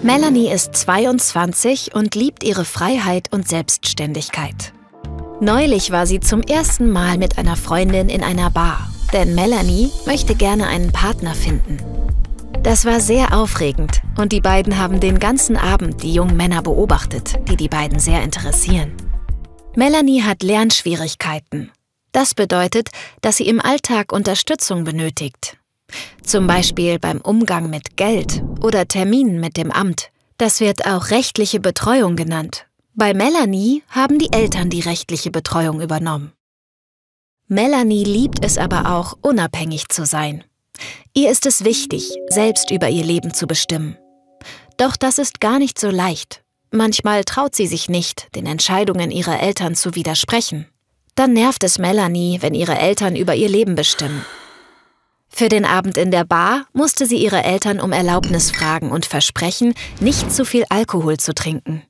Melanie ist 22 und liebt ihre Freiheit und Selbstständigkeit. Neulich war sie zum ersten Mal mit einer Freundin in einer Bar, denn Melanie möchte gerne einen Partner finden. Das war sehr aufregend und die beiden haben den ganzen Abend die jungen Männer beobachtet, die die beiden sehr interessieren. Melanie hat Lernschwierigkeiten. Das bedeutet, dass sie im Alltag Unterstützung benötigt. Zum Beispiel beim Umgang mit Geld oder Terminen mit dem Amt. Das wird auch rechtliche Betreuung genannt. Bei Melanie haben die Eltern die rechtliche Betreuung übernommen. Melanie liebt es aber auch, unabhängig zu sein. Ihr ist es wichtig, selbst über ihr Leben zu bestimmen. Doch das ist gar nicht so leicht. Manchmal traut sie sich nicht, den Entscheidungen ihrer Eltern zu widersprechen. Dann nervt es Melanie, wenn ihre Eltern über ihr Leben bestimmen. Für den Abend in der Bar musste sie ihre Eltern um Erlaubnis fragen und versprechen, nicht zu viel Alkohol zu trinken.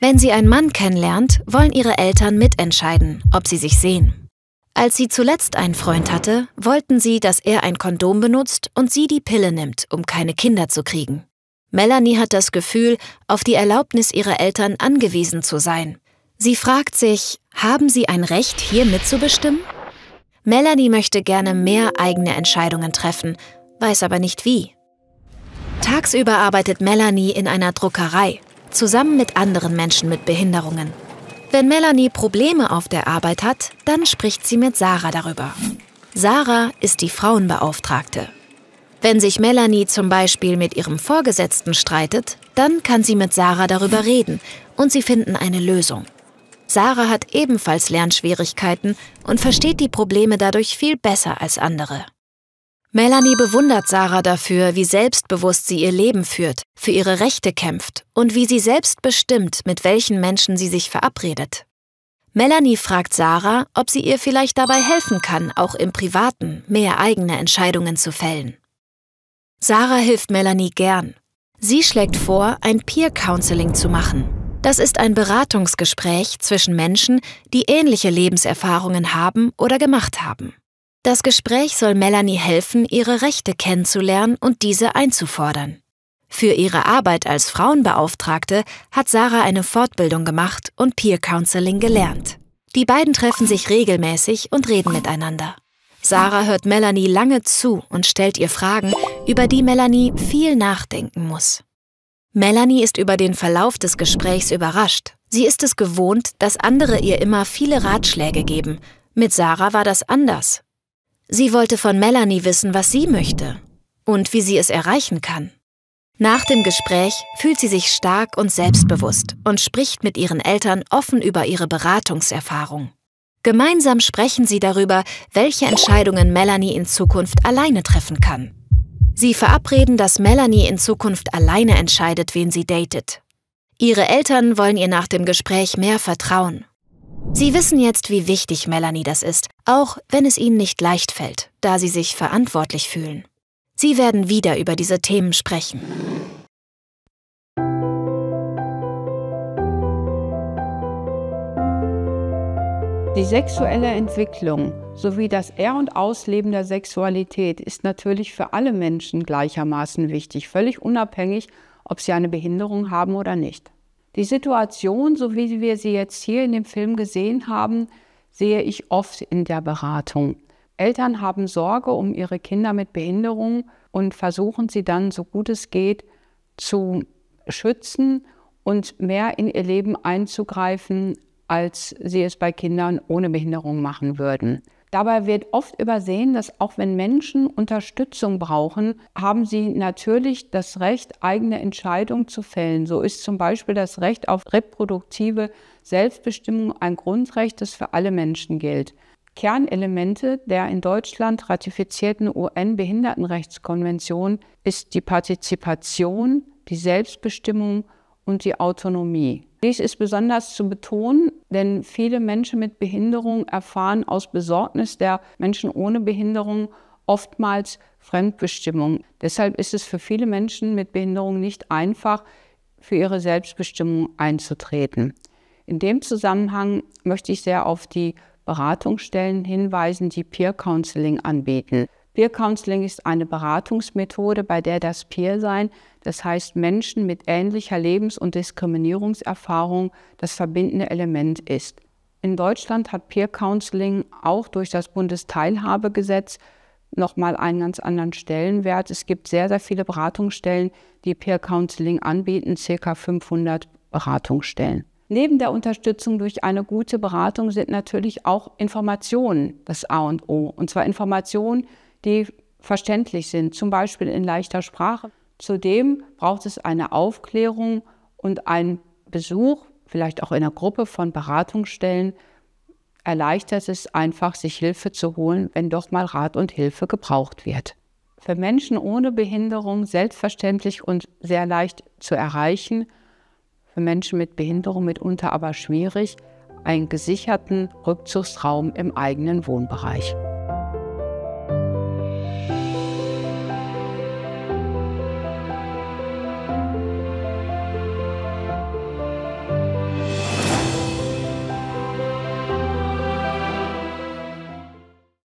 Wenn sie einen Mann kennenlernt, wollen ihre Eltern mitentscheiden, ob sie sich sehen. Als sie zuletzt einen Freund hatte, wollten sie, dass er ein Kondom benutzt und sie die Pille nimmt, um keine Kinder zu kriegen. Melanie hat das Gefühl, auf die Erlaubnis ihrer Eltern angewiesen zu sein. Sie fragt sich, haben sie ein Recht, hier mitzubestimmen? Melanie möchte gerne mehr eigene Entscheidungen treffen, weiß aber nicht wie. Tagsüber arbeitet Melanie in einer Druckerei, zusammen mit anderen Menschen mit Behinderungen. Wenn Melanie Probleme auf der Arbeit hat, dann spricht sie mit Sarah darüber. Sarah ist die Frauenbeauftragte. Wenn sich Melanie zum Beispiel mit ihrem Vorgesetzten streitet, dann kann sie mit Sarah darüber reden und sie finden eine Lösung. Sarah hat ebenfalls Lernschwierigkeiten und versteht die Probleme dadurch viel besser als andere. Melanie bewundert Sarah dafür, wie selbstbewusst sie ihr Leben führt, für ihre Rechte kämpft und wie sie selbst bestimmt, mit welchen Menschen sie sich verabredet. Melanie fragt Sarah, ob sie ihr vielleicht dabei helfen kann, auch im Privaten mehr eigene Entscheidungen zu fällen. Sarah hilft Melanie gern. Sie schlägt vor, ein Peer Counseling zu machen. Das ist ein Beratungsgespräch zwischen Menschen, die ähnliche Lebenserfahrungen haben oder gemacht haben. Das Gespräch soll Melanie helfen, ihre Rechte kennenzulernen und diese einzufordern. Für ihre Arbeit als Frauenbeauftragte hat Sarah eine Fortbildung gemacht und Peer Counseling gelernt. Die beiden treffen sich regelmäßig und reden miteinander. Sarah hört Melanie lange zu und stellt ihr Fragen, über die Melanie viel nachdenken muss. Melanie ist über den Verlauf des Gesprächs überrascht. Sie ist es gewohnt, dass andere ihr immer viele Ratschläge geben. Mit Sarah war das anders. Sie wollte von Melanie wissen, was sie möchte und wie sie es erreichen kann. Nach dem Gespräch fühlt sie sich stark und selbstbewusst und spricht mit ihren Eltern offen über ihre Beratungserfahrung. Gemeinsam sprechen sie darüber, welche Entscheidungen Melanie in Zukunft alleine treffen kann. Sie verabreden, dass Melanie in Zukunft alleine entscheidet, wen sie datet. Ihre Eltern wollen ihr nach dem Gespräch mehr vertrauen. Sie wissen jetzt, wie wichtig Melanie das ist, auch wenn es ihnen nicht leicht fällt, da sie sich verantwortlich fühlen. Sie werden wieder über diese Themen sprechen. Die sexuelle Entwicklung sowie das Er- und Ausleben der Sexualität ist natürlich für alle Menschen gleichermaßen wichtig, völlig unabhängig, ob sie eine Behinderung haben oder nicht. Die Situation, so wie wir sie jetzt hier in dem Film gesehen haben, sehe ich oft in der Beratung. Eltern haben Sorge um ihre Kinder mit Behinderung und versuchen sie dann, so gut es geht, zu schützen und mehr in ihr Leben einzugreifen, als sie es bei Kindern ohne Behinderung machen würden. Dabei wird oft übersehen, dass auch wenn Menschen Unterstützung brauchen, haben sie natürlich das Recht, eigene Entscheidungen zu fällen. So ist zum Beispiel das Recht auf reproduktive Selbstbestimmung ein Grundrecht, das für alle Menschen gilt. Kernelemente der in Deutschland ratifizierten UN-Behindertenrechtskonvention ist die Partizipation, die Selbstbestimmung und die Autonomie. Dies ist besonders zu betonen, denn viele Menschen mit Behinderung erfahren aus Besorgnis der Menschen ohne Behinderung oftmals Fremdbestimmung. Deshalb ist es für viele Menschen mit Behinderung nicht einfach, für ihre Selbstbestimmung einzutreten. In dem Zusammenhang möchte ich sehr auf die Beratungsstellen hinweisen, die Peer Counseling anbieten. Peer Counseling ist eine Beratungsmethode, bei der das Peer-Sein, das heißt Menschen mit ähnlicher Lebens- und Diskriminierungserfahrung, das verbindende Element ist. In Deutschland hat Peer Counseling auch durch das Bundesteilhabegesetz nochmal einen ganz anderen Stellenwert. Es gibt sehr, sehr viele Beratungsstellen, die Peer Counseling anbieten, circa 500 Beratungsstellen. Neben der Unterstützung durch eine gute Beratung sind natürlich auch Informationen das A und O. Und zwar Informationen, die verständlich sind, zum Beispiel in leichter Sprache. Zudem braucht es eine Aufklärung und ein Besuch, vielleicht auch in einer Gruppe von Beratungsstellen, erleichtert es einfach, sich Hilfe zu holen, wenn doch mal Rat und Hilfe gebraucht wird. Für Menschen ohne Behinderung selbstverständlich und sehr leicht zu erreichen, für Menschen mit Behinderung mitunter aber schwierig, einen gesicherten Rückzugsraum im eigenen Wohnbereich.